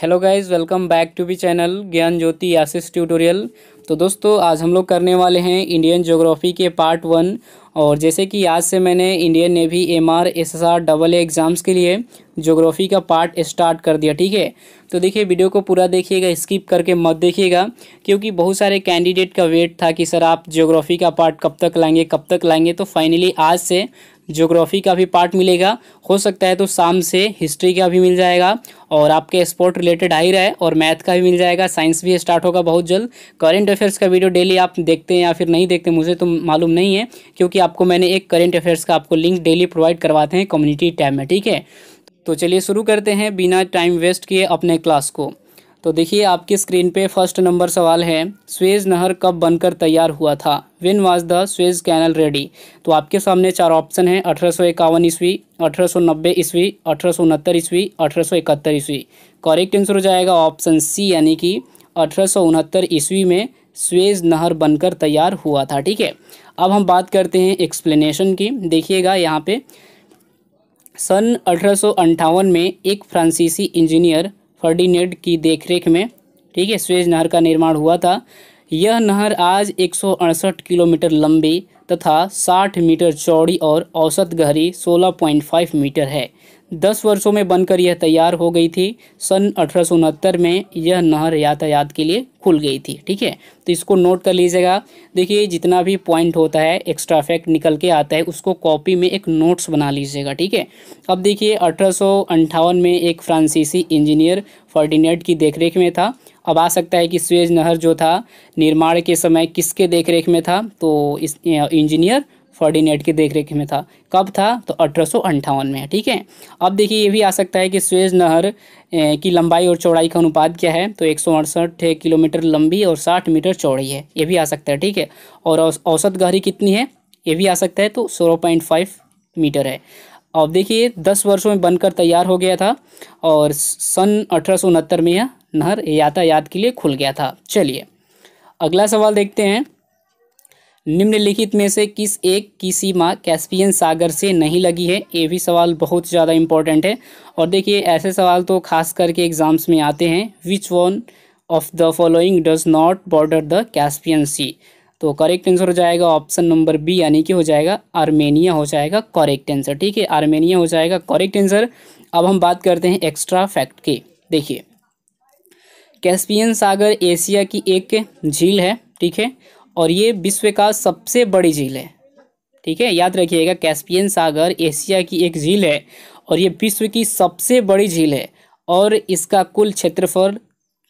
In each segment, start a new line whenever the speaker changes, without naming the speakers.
hello guys welcome back to be channel Gyan Jyoti Ashish tutorial तो दोस्तों आज हम लोग करने वाले हैं इंडियन ज्योग्राफी के पार्ट वन और जैसे कि आज से मैंने Indian navy M R S S R double exams के लिए ज्योग्राफी का पार्ट स्टार्ट कर दिया ठीक है तो देखिए वीडियो को पूरा देखिएगा स्किप करके मत देखिएगा क्योंकि बहुत सारे कैंडिडेट का वेट था कि सर आप ज्योग्राफी का पार्ट कब तक लाएंगे कब तक लाएंगे तो फाइनली आज से ज्योग्राफी का भी पार्ट मिलेगा हो सकता है तो शाम से हिस्ट्री का भी मिल जाएगा और आपके स्पोर्ट रिलेटेड आ ही रहा है और मैथ का भी मिल जाएगा साइंस भी स्टार्ट होगा बहुत जल्द करेंट अफेयर्स का वीडियो डेली आप देखते हैं या फिर नहीं देखते मुझे तो मालूम नहीं है क्योंकि आपको मैंने एक करेंट अफेयर्स का आपको लिंक डेली प्रोवाइड करवाते हैं कम्युनिटी टैब में ठीक है तो चलिए शुरू करते हैं बिना टाइम वेस्ट किए अपने क्लास को तो देखिए आपकी स्क्रीन पे फर्स्ट नंबर सवाल है स्वेज नहर कब बनकर तैयार हुआ था when was the Suez canal ready तो आपके सामने चार ऑप्शन हैं अठारह सौ इक्यावन ईस्वी अठारह सौ नब्बे ईस्वी अठारह सौ उनहत्तर ईस्वी अठारह सौ इकहत्तर ईस्वी करेक्ट आंसर हो जाएगा ऑप्शन सी यानी कि अठारह सौ उनहत्तर ईस्वी में स्वेज नहर बनकर तैयार हुआ था ठीक है अब हम बात करते हैं एक्सप्लेनेशन की देखिएगा यहाँ पर सन अठारह में एक फ्रांसीसी इंजीनियर फर्डिनेड की देखरेख में ठीक है स्वेज नहर का निर्माण हुआ था यह नहर आज एक किलोमीटर लंबी तथा 60 मीटर चौड़ी और औसत गहरी 16.5 मीटर है दस वर्षों में बनकर यह तैयार हो गई थी सन अठारह में यह नहर यातायात के लिए खुल गई थी ठीक है तो इसको नोट कर लीजिएगा देखिए जितना भी पॉइंट होता है एक्स्ट्रा फैक्ट निकल के आता है उसको कॉपी में एक नोट्स बना लीजिएगा ठीक है अब देखिए अठारह में एक फ्रांसीसी इंजीनियर फर्डिनेट की देखरेख में था अब आ सकता है कि स्वेज नहर जो था निर्माण के समय किसके देखरेख में था तो इस इंजीनियर फर्डिनेट की देखरेख में था कब था तो अठारह में ठीक है अब देखिए ये भी आ सकता है कि स्वेज नहर की लंबाई और चौड़ाई का अनुपात क्या है तो एक किलोमीटर लंबी और साठ मीटर चौड़ी है ये भी आ सकता है ठीक है और औसत गहरी कितनी है ये भी आ सकता है तो सोलह मीटर है अब देखिए दस वर्षों में बनकर तैयार हो गया था और सन अठारह में यह नहर यातायात के लिए खुल गया था चलिए अगला सवाल देखते हैं निम्नलिखित में से किस एक की सीमा कैस्पियन सागर से नहीं लगी है ये भी सवाल बहुत ज़्यादा इम्पॉर्टेंट है और देखिए ऐसे सवाल तो खास करके एग्ज़ाम्स में आते हैं which one of the following does not border the Caspian sea तो करेक्ट आंसर हो जाएगा ऑप्शन नंबर बी यानी कि हो जाएगा आर्मेनिया हो जाएगा करेक्ट आंसर ठीक है आर्मेनिया हो जाएगा करेक्ट आंसर अब हम बात करते हैं एक्स्ट्रा फैक्ट के देखिए कैस्पियन सागर एशिया की एक झील है ठीक है और ये विश्व का सबसे बड़ी झील है ठीक है याद रखिएगा कैस्पियन सागर एशिया की एक झील है और ये विश्व की सबसे बड़ी झील है और इसका कुल क्षेत्रफल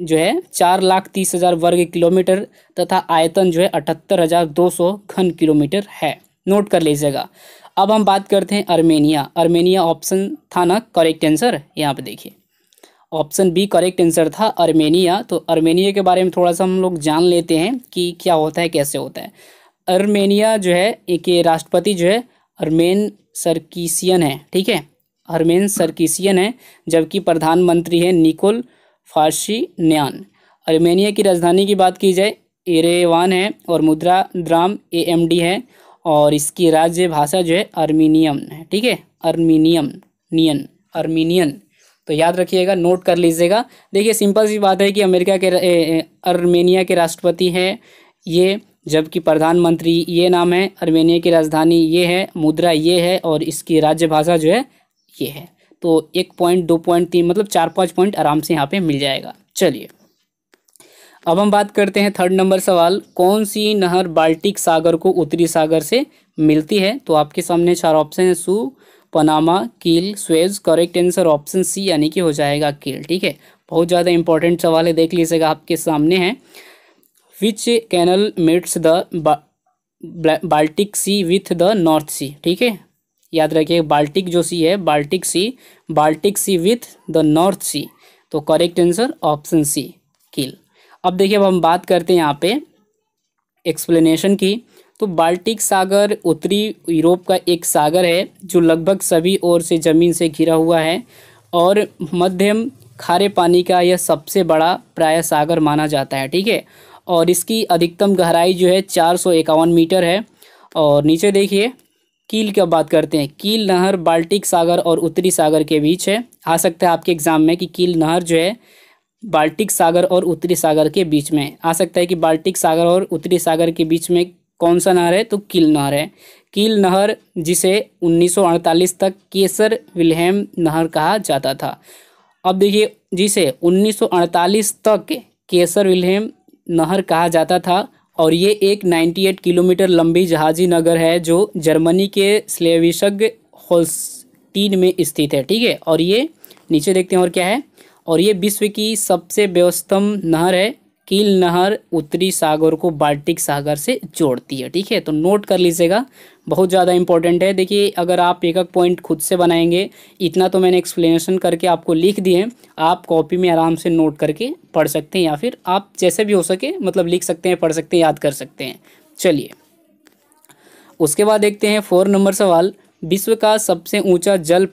जो है चार लाख तीस हज़ार वर्ग किलोमीटर तथा आयतन जो है अठहत्तर हज़ार दो सौ घन किलोमीटर है नोट कर लीजिएगा अब हम बात करते हैं अर्मेनिया अर्मेनिया ऑप्शन था ना करेक्ट आंसर यहाँ पे देखिए ऑप्शन बी करेक्ट आंसर था अर्मेनिया तो अर्मेनिया के बारे में थोड़ा सा हम लोग जान लेते हैं कि क्या होता है कैसे होता है अर्मेनिया जो है एक राष्ट्रपति जो है अर्मेन सरकीसियन है ठीक है अर्मेन सरकीसियन है जबकि प्रधानमंत्री है निकोल फारसी न्यान अर्मेनिया की राजधानी की बात की जाए एरेवान है और मुद्रा द्राम ए है और इसकी राज्य भाषा जो है अर्मीनियम है ठीक है अर्मीनियम नियन अर्मीनियन तो याद रखिएगा नोट कर लीजिएगा देखिए सिंपल सी बात है कि अमेरिका के अर्मेनिया के राष्ट्रपति हैं ये जबकि प्रधानमंत्री ये नाम है अर्मेनिया की राजधानी ये है मुद्रा ये है और इसकी राज्य भाषा जो है ये है तो एक पॉइंट दो पॉइंट तीन मतलब चार पाँच पॉइंट आराम से यहाँ पे मिल जाएगा चलिए अब हम बात करते हैं थर्ड नंबर सवाल कौन सी नहर बाल्टिक सागर को उत्तरी सागर से मिलती है तो आपके सामने चार ऑप्शन है सु Panama Kiel Suez correct answer option C यानी कि हो जाएगा कील ठीक है बहुत ज़्यादा इंपॉर्टेंट सवाल है देख लीजिएगा आपके सामने है which canal meets the Baltic sea with the North sea ठीक है याद रखिए बाल्टिक जो सी है Baltic sea Baltic sea with the North sea तो correct answer option C Kiel अब देखिए अब हम बात करते हैं यहाँ पे एक्सप्लेनेशन की तो बाल्टिक सागर उत्तरी यूरोप का एक सागर है जो लगभग सभी ओर से ज़मीन से घिरा हुआ है और मध्यम खारे पानी का यह सबसे बड़ा प्राय सागर माना जाता है ठीक है और इसकी अधिकतम गहराई जो है चार मीटर है और नीचे देखिए कील की बात करते हैं कील नहर बाल्टिक सागर और उत्तरी सागर के बीच है आ सकता है आपके एग्ज़ाम में कि कील नहर जो है बाल्टिक सागर और उत्तरी सागर के बीच में आ सकता है कि बाल्टिक सागर और उत्तरी सागर के बीच में कौन सा नहर है तो कील नहर है कील नहर जिसे 1948 तक केसर विलहम नहर कहा जाता था अब देखिए जिसे 1948 तक केसर विलहम नहर कहा जाता था और ये एक 98 किलोमीटर लंबी जहाजी नगर है जो जर्मनी के स्लेविशग होल्सटीन में स्थित है ठीक है और ये नीचे देखते हैं और क्या है और ये विश्व की सबसे व्यवस्थम नहर है कील नहर उत्तरी सागर को बाल्टिक सागर से जोड़ती है ठीक है तो नोट कर लीजिएगा बहुत ज़्यादा इंपॉर्टेंट है देखिए अगर आप एक एक पॉइंट खुद से बनाएंगे इतना तो मैंने एक्सप्लेनेशन करके आपको लिख दिए आप कॉपी में आराम से नोट करके पढ़ सकते हैं या फिर आप जैसे भी हो सके मतलब लिख सकते हैं पढ़ सकते हैं याद कर सकते हैं चलिए उसके बाद देखते हैं फोर नंबर सवाल विश्व का सबसे ऊँचा जल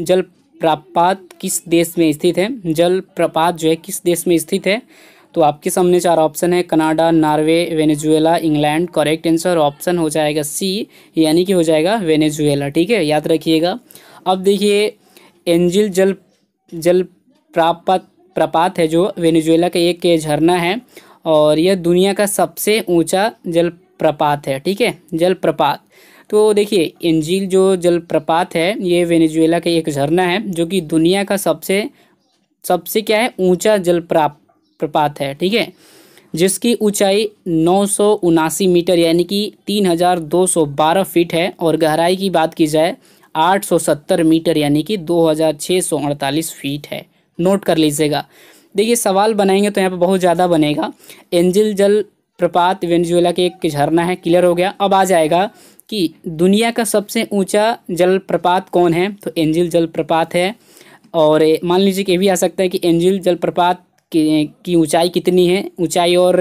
जल प्रपात किस देश में स्थित है जल प्रपात जो है किस देश में स्थित है तो आपके सामने चार ऑप्शन है Canada Norway Venezuela England correct answer option हो जाएगा सी यानी कि हो जाएगा वेनेजुएला ठीक है याद रखिएगा अब देखिए एंजिल जल जल प्रापत प्रपात है जो वेनेजुएला का एक झरना है और यह दुनिया का सबसे ऊंचा प्रपात है ठीक है जल प्रपात तो देखिए एंजिल जो जल प्रपात है ये वेनेजुएला का एक झरना है जो कि दुनिया का सबसे सबसे क्या है ऊंचा प्राप्त प्रपात है ठीक है जिसकी ऊंचाई नौ मीटर यानी कि 3,212 फीट है और गहराई की बात की जाए 870 मीटर यानी कि 2,648 फीट है नोट कर लीजिएगा देखिए सवाल बनाएंगे तो यहाँ पर बहुत ज़्यादा बनेगा एंजिल जल प्रपात वेनेजुएला के एक झरना है क्लियर हो गया अब आ जाएगा कि दुनिया का सबसे ऊंचा प्रपात कौन है तो एंजिल जल प्रपात है और मान लीजिए कि ये भी आ सकता है कि एंजिल जल प्रपात की ऊंचाई कितनी है ऊंचाई और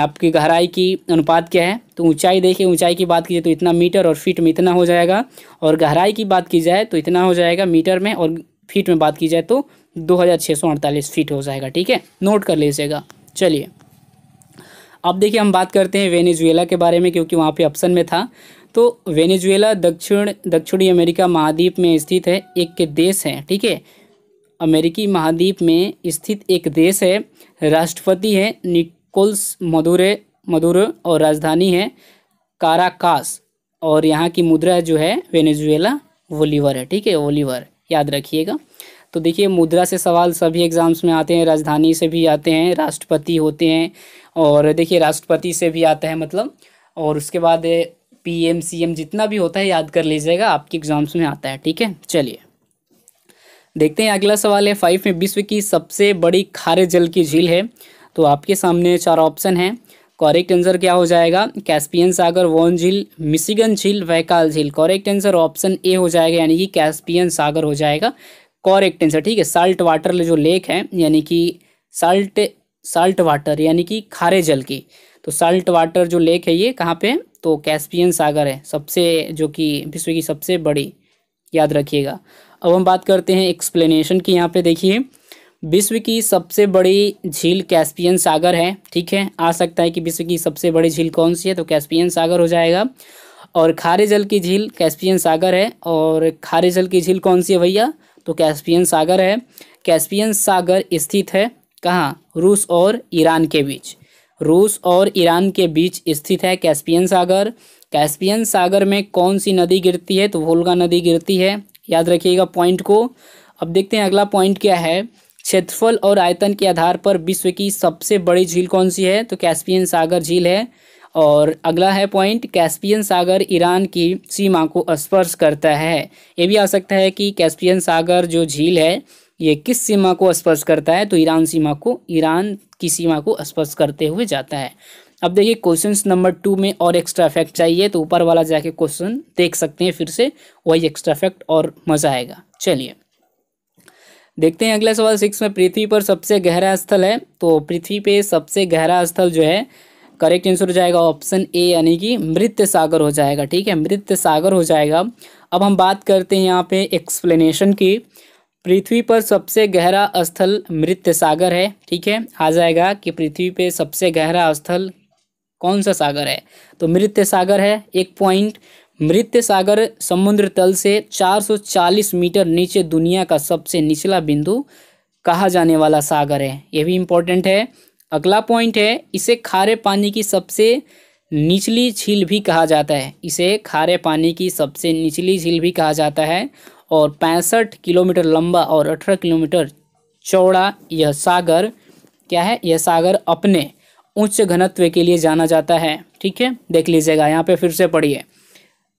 आपकी गहराई की अनुपात क्या है तो ऊंचाई देखिए ऊंचाई की बात कीजिए तो इतना मीटर और फीट में इतना हो जाएगा और गहराई की बात की जाए तो इतना हो जाएगा मीटर में और फीट में बात की जाए तो दो फीट हो जाएगा ठीक है नोट कर लीजिएगा चलिए अब देखिए हम बात करते हैं वेनेजुएला के बारे में क्योंकि वहाँ पे ऑप्शन में था तो वेनेजुएला दक्षिण दक्षिणी अमेरिका महाद्वीप में स्थित है एक देश है ठीक है अमेरिकी महाद्वीप में स्थित एक देश है राष्ट्रपति है निकोल्स मदुरे मदुरो और राजधानी है काराकास और यहाँ की मुद्रा जो है वेनेजुएला वोलीवर है ठीक है ओलीवर याद रखिएगा तो देखिए मुद्रा से सवाल सभी एग्ज़ाम्स में आते हैं राजधानी से भी आते हैं राष्ट्रपति होते हैं और देखिए राष्ट्रपति से भी आता है मतलब और उसके बाद पी एम सी एम जितना भी होता है याद कर लीजिएगा आपके एग्ज़ाम्स में आता है ठीक है चलिए देखते हैं अगला सवाल है फाइव में विश्व की सबसे बड़ी खारे जल की झील है तो आपके सामने चार ऑप्शन हैं कॉरेक्ट आंसर क्या हो जाएगा कैस्पियन सागर वॉन झील मिशिगन झील वैकाल झील कॉरेक्ट आंसर ऑप्शन ए हो जाएगा यानी कि कैस्पियन सागर हो जाएगा कॉरेक्ट आंसर ठीक है साल्ट वाटर जो लेक है यानी कि साल्ट साल्ट वाटर यानी कि खारे जल की तो साल्ट वाटर जो लेक है ये कहाँ पे तो कैस्पियन सागर है सबसे जो कि विश्व की सबसे बड़ी याद रखिएगा अब हम बात करते हैं एक्सप्लेनेशन की यहाँ पे देखिए विश्व की सबसे बड़ी झील कैस्पियन सागर है ठीक है आ सकता है कि विश्व की सबसे बड़ी झील कौन सी है तो कैस्पियन सागर हो जाएगा और खारे जल की झील कैस्पियन सागर है और खारे जल की झील कौन सी है भैया तो कैस्पियन सागर है कैस्पियन सागर स्थित है कहाँ रूस और ईरान के बीच रूस और ईरान के बीच स्थित है कैस्पियन सागर कैस्पियन सागर में कौन सी नदी गिरती है तो वोल्गा नदी गिरती है याद रखिएगा पॉइंट को अब देखते हैं अगला पॉइंट क्या है क्षेत्रफल और आयतन के आधार पर विश्व की सबसे बड़ी झील कौन सी है तो कैस्पियन सागर झील है और अगला है पॉइंट कैस्पियन सागर ईरान की सीमा को स्पर्श करता है ये भी आ सकता है कि कैस्पियन सागर जो झील है ये किस सीमा को स्पर्श करता है तो ईरान सीमा को ईरान की सीमा को स्पर्श करते हुए जाता है अब देखिए क्वेश्चन नंबर टू में और एक्स्ट्रा इफेक्ट चाहिए तो ऊपर वाला जाके क्वेश्चन देख सकते हैं फिर से वही एक्स्ट्रा इफेक्ट और मज़ा आएगा चलिए देखते हैं अगला सवाल सिक्स में पृथ्वी पर सबसे गहरा स्थल है तो पृथ्वी पे सबसे गहरा स्थल जो है करेक्ट आंसर हो जाएगा ऑप्शन ए यानी कि मृत्य सागर हो जाएगा ठीक है मृत्य सागर हो जाएगा अब हम बात करते हैं यहाँ पे एक्सप्लेनेशन की पृथ्वी पर सबसे गहरा स्थल मृत्य सागर है ठीक है आ जाएगा कि पृथ्वी पे सबसे गहरा स्थल कौन सा सागर है तो मृत्य सागर है एक पॉइंट मृत्य सागर समुद्र तल से 440 मीटर नीचे दुनिया का सबसे निचला बिंदु कहा जाने वाला सागर है यह भी इम्पोर्टेंट है अगला पॉइंट है इसे खारे पानी की सबसे निचली झील भी कहा जाता है इसे खारे पानी की सबसे निचली झील भी कहा जाता है और पैंसठ किलोमीटर लंबा और अठारह किलोमीटर चौड़ा यह सागर क्या है यह सागर अपने उच्च घनत्व के लिए जाना जाता है ठीक है देख लीजिएगा यहाँ पे फिर से पढ़िए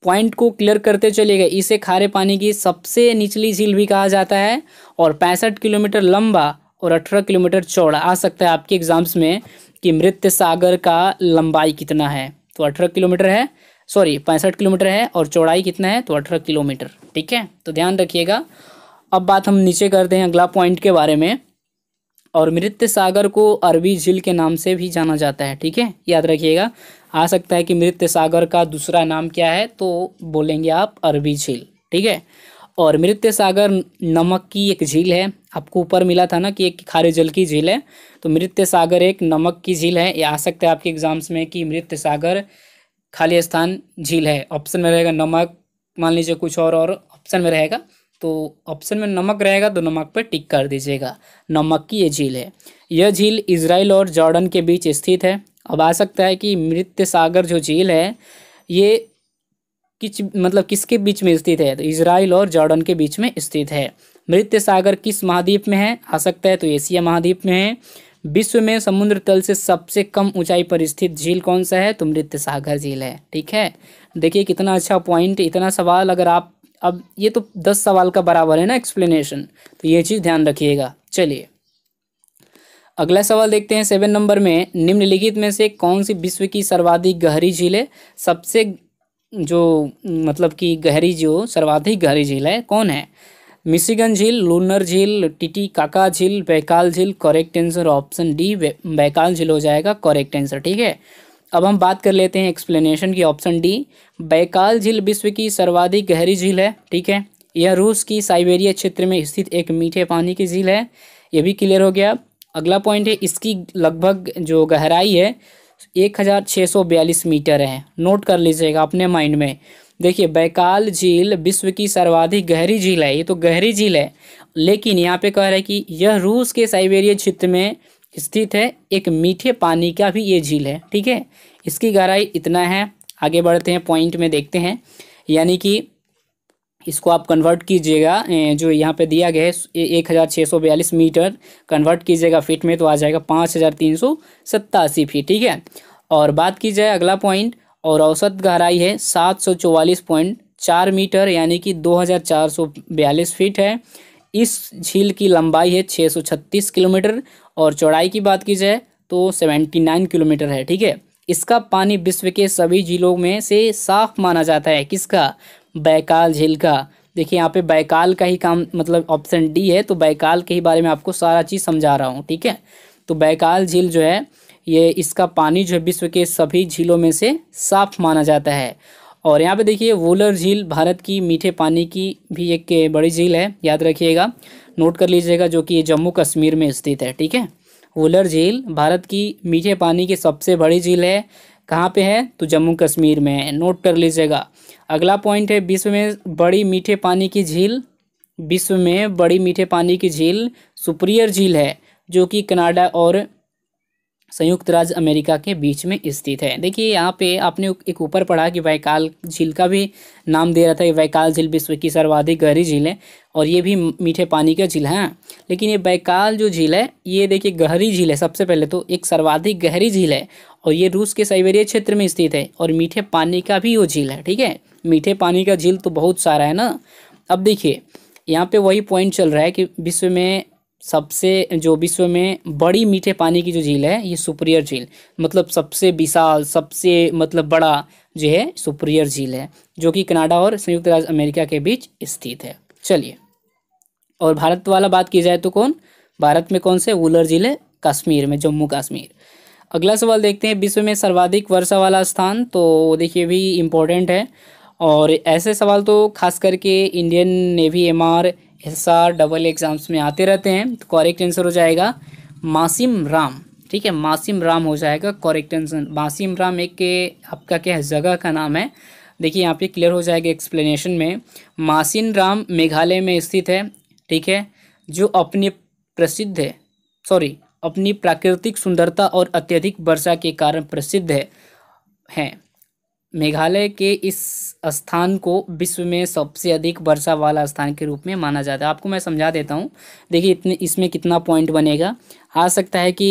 पॉइंट को क्लियर करते चले गए इसे खारे पानी की सबसे निचली झील भी कहा जाता है और पैंसठ किलोमीटर लंबा और अठारह किलोमीटर चौड़ा आ सकता है आपके एग्जाम्स में कि मृत्य सागर का लंबाई कितना है तो अठारह किलोमीटर है सॉरी पैंसठ किलोमीटर है और चौड़ाई कितना है तो अठारह किलोमीटर ठीक है तो ध्यान रखिएगा अब बात हम नीचे करते हैं अगला पॉइंट के बारे में और मृत्य सागर को अरबी झील के नाम से भी जाना जाता है ठीक है याद रखिएगा आ सकता है कि मृत्य सागर का दूसरा नाम क्या है तो बोलेंगे आप अरबी झील ठीक है और मृत्य सागर नमक की एक झील है आपको ऊपर मिला था ना कि एक खारे जल की झील है तो मृत्य सागर एक नमक की झील है ये आ सकता है आपके एग्जाम्स में कि मृत्य सागर खाली स्थान झील है ऑप्शन में रहेगा नमक मान लीजिए कुछ और ऑप्शन में रहेगा तो ऑप्शन में नमक रहेगा तो नमक पर टिक कर दीजिएगा नमक की ये झील है यह झील इसराइल और जॉर्डन के बीच स्थित है अब आ सकता है कि मृत्य सागर जो झील है ये किस मतलब किसके बीच में स्थित है तो इसराइल और जॉर्डन के बीच में स्थित है मृत्य सागर किस महाद्वीप में है आ सकता है तो एशिया महाद्वीप में है विश्व में समुद्र तल से सबसे कम ऊंचाई पर स्थित झील कौन सा है तो मृत्य सागर झील है ठीक है देखिए कितना अच्छा पॉइंट इतना सवाल अगर आप अब ये तो दस सवाल का बराबर है ना एक्सप्लेनेशन तो ये चीज़ ध्यान रखिएगा चलिए अगला सवाल देखते हैं सेवन नंबर में निम्नलिखित में से कौन सी विश्व की सर्वाधिक गहरी झील है सबसे जो मतलब कि गहरी जो सर्वाधिक गहरी झील है कौन है मिशिगन झील लूनर झील टिटी काका झील बैकाल झील correct answer option D Baikal झील हो जाएगा करेक्ट आंसर ठीक है अब हम बात कर लेते हैं एक्सप्लेनेशन की ऑप्शन डी बैकाल झील विश्व की सर्वाधिक गहरी झील है ठीक है यह रूस की साइबेरिया क्षेत्र में स्थित एक मीठे पानी की झील है यह भी क्लियर हो गया अगला पॉइंट है इसकी लगभग जो गहराई है एक हज़ार छः सौ बयालीस मीटर है नोट कर लीजिएगा अपने माइंड में देखिए बैकाल झील विश्व की सर्वाधिक गहरी झील है ये तो गहरी झील है लेकिन यहाँ पे कह रहा है कि यह रूस के साइबेरिया क्षेत्र में स्थित है एक मीठे पानी का भी ये झील है ठीक है इसकी गहराई इतना है आगे बढ़ते हैं पॉइंट में देखते हैं यानी कि इसको आप कन्वर्ट कीजिएगा जो यहाँ पे दिया गया है एक हज़ार छः सौ बयालीस मीटर कन्वर्ट कीजिएगा फीट में तो आ जाएगा पाँच हज़ार तीन सौ सत्तासी फीट ठीक है और बात की जाए अगला पॉइंट और औसत गहराई है सात सौ चौवालीस पॉइंट चार मीटर यानी कि दो हज़ार चार सौ बयालीस फीट है इस झील की लंबाई है 636 किलोमीटर और चौड़ाई की बात की जाए तो 79 किलोमीटर है ठीक है इसका पानी विश्व के सभी झीलों में से साफ माना जाता है किसका बैकाल झील का देखिए यहाँ पे बैकाल का ही काम मतलब ऑप्शन डी है तो बैकाल के ही बारे में आपको सारा चीज़ समझा रहा हूँ ठीक है तो बैकाल झील जो है ये इसका पानी जो है विश्व के सभी झीलों में से साफ माना जाता है और यहाँ पे देखिए वोलर झील भारत की मीठे पानी की भी एक बड़ी झील है याद रखिएगा नोट कर लीजिएगा जो कि जम्मू कश्मीर में स्थित है ठीक है वोलर झील भारत की मीठे पानी की सबसे बड़ी झील है कहाँ पे है तो जम्मू कश्मीर में है नोट कर लीजिएगा अगला पॉइंट है विश्व में बड़ी मीठे पानी की झील विश्व में बड़ी मीठे पानी की झील सुप्रियर झील है जो कि कनाडा और संयुक्त राज्य अमेरिका के बीच में स्थित है देखिए यहाँ पे आपने एक ऊपर पढ़ा कि वैकाल झील का भी नाम दे रहा था कि वैकाल झील विश्व की सर्वाधिक गहरी झील है और ये भी मीठे पानी का झील है लेकिन ये बैकाल जो झील है ये देखिए गहरी झील है सबसे पहले तो एक सर्वाधिक गहरी झील है और ये रूस के साइबेरिया क्षेत्र में स्थित है और मीठे पानी का भी वो झील है ठीक है मीठे पानी का झील तो बहुत सारा है ना अब देखिए यहाँ पे वही पॉइंट चल रहा है कि विश्व में सबसे जो विश्व में बड़ी मीठे पानी की जो झील है ये सुप्रियर झील मतलब सबसे विशाल सबसे मतलब बड़ा जो है सुप्रियर झील है जो कि कनाडा और संयुक्त राज्य अमेरिका के बीच स्थित है चलिए और भारत वाला बात की जाए तो कौन भारत में कौन से वुलर झील है कश्मीर में जम्मू कश्मीर अगला सवाल देखते हैं विश्व में सर्वाधिक वर्षा वाला स्थान तो देखिए भी इम्पोर्टेंट है और ऐसे सवाल तो खास करके Indian navy M R S R double exams में आते रहते हैं तो कॉरेक्ट आंसर हो जाएगा मासिम राम ठीक है मासिम राम हो जाएगा कॉरेक्ट आंसर मासिम राम एक के आपका क्या है जगह का नाम है देखिए यहाँ पे क्लियर हो जाएगा एक्सप्लेनेशन में मासिन राम मेघालय में स्थित है ठीक है जो अपने प्रसिद्ध है सॉरी अपनी प्राकृतिक सुंदरता और अत्यधिक वर्षा के कारण प्रसिद्ध है है मेघालय के इस स्थान को विश्व में सबसे अधिक वर्षा वाला स्थान के रूप में माना जाता है आपको मैं समझा देता हूँ देखिए इतने इसमें कितना पॉइंट बनेगा आ सकता है कि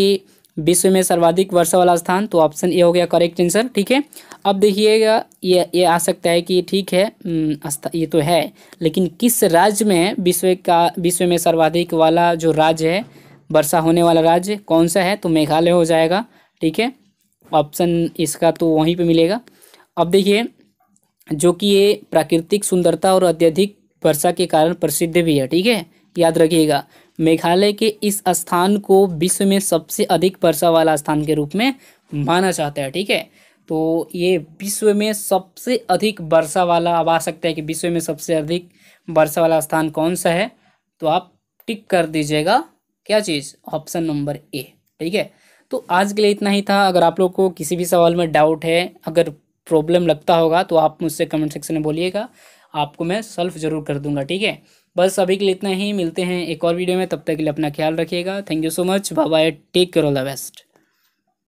विश्व में सर्वाधिक वर्षा वाला स्थान तो ऑप्शन ए हो गया करेक्ट आंसर ठीक है अब देखिएगा ये ये आ सकता है कि ठीक है हम्म, ये तो है लेकिन किस राज्य में विश्व का विश्व में सर्वाधिक वाला जो राज्य है वर्षा होने वाला राज्य कौन सा है तो मेघालय हो जाएगा ठीक है ऑप्शन इसका तो वहीं पे मिलेगा अब देखिए जो कि ये प्राकृतिक सुंदरता और अत्यधिक वर्षा के कारण प्रसिद्ध भी है ठीक है याद रखिएगा मेघालय के इस स्थान को विश्व में सबसे अधिक वर्षा वाला स्थान के रूप में माना जाता है ठीक है तो ये विश्व में सबसे अधिक वर्षा वाला अब आ सकता है कि विश्व में सबसे अधिक वर्षा वाला स्थान कौन सा है तो आप टिक कर दीजिएगा क्या चीज़ ऑप्शन नंबर ए ठीक है तो आज के लिए इतना ही था अगर आप लोग को किसी भी सवाल में डाउट है अगर प्रॉब्लम लगता होगा तो आप मुझसे कमेंट सेक्शन में बोलिएगा आपको मैं सॉल्व जरूर कर दूंगा ठीक है बस अभी के लिए इतना ही मिलते हैं एक और वीडियो में तब तक के लिए अपना ख्याल रखिएगा thank you so much bye bye take care all the best